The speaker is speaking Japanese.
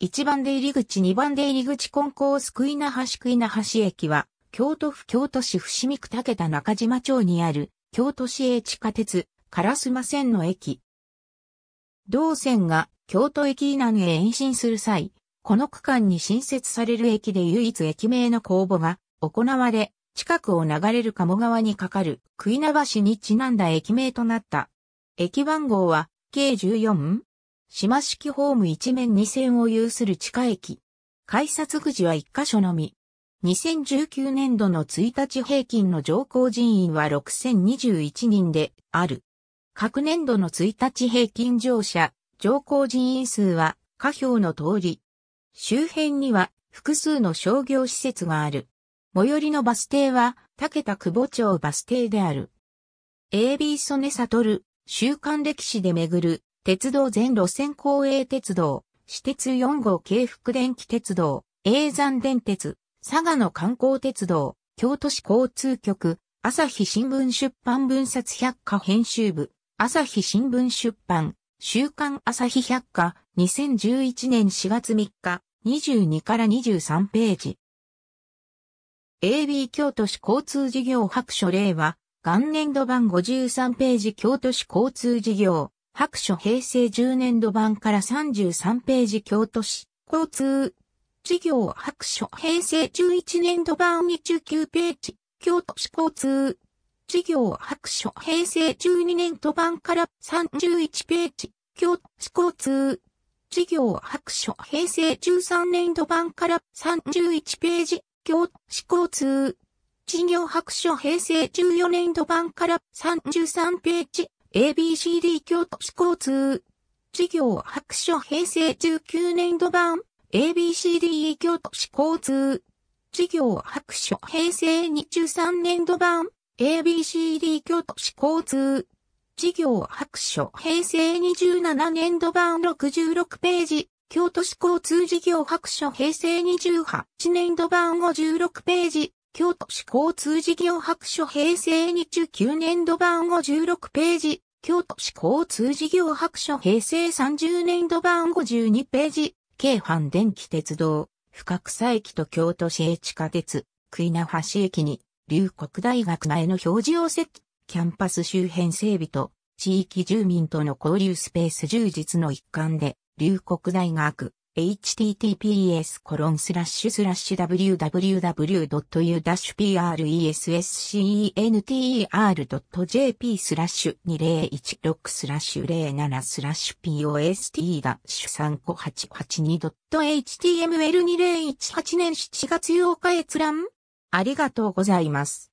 1番出入り口2番出入り口コンコースクイナ橋クイナ橋駅は、京都府京都市伏見区竹田中島町にある、京都市営地下鉄、烏丸線の駅。同線が京都駅以南へ延伸する際、この区間に新設される駅で唯一駅名の公募が行われ、近くを流れる鴨川に架かる、クイナ橋にちなんだ駅名となった。駅番号は、計14、島式ホーム一面二線を有する地下駅。改札口は一箇所のみ。2019年度の1日平均の乗降人員は6021人である。各年度の1日平均乗車、乗降人員数は下表の通り。周辺には複数の商業施設がある。最寄りのバス停は竹田久保町バス停である。AB 曽根悟、週刊歴史で巡る鉄道全路線公営鉄道、私鉄4号京福電気鉄道、永山電鉄、佐賀の観光鉄道、京都市交通局、朝日新聞出版分冊百科編集部、朝日新聞出版、週刊朝日百科、2011年4月3日、22から23ページ。AB 京都市交通事業白書令は、元年度版53ページ京都市交通事業、白書平成10年度版から33ページ京都市、交通。事業白書平成11年度版29ページ、京都市交通。事業白書平成12年度版から31ページ、京都市交通。事業白書平成13年度版から31ページ、京都市交通。事業白書平成14年度版から33ページ、ABCD 京都市交通事業白書平成19年度版 ABCDE 京都市交通事業白書平成23年度版 ABCD 京都市交通事業白書平成27年度版66ページ京都市交通事業白書平成28年度版56ページ京都市交通事業白書平成29年度版後16ページ、京都市交通事業白書平成30年度版後12ページ、京阪電気鉄道、深草駅と京都市営地下鉄、杭名橋駅に、龍谷大学前の表示を設置、キャンパス周辺整備と、地域住民との交流スペース充実の一環で、龍谷大学、https://www.u-presscenter.jp 2016スラッシュ07スラッシュ post-35882.html2018 年7月8日閲覧ありがとうございます。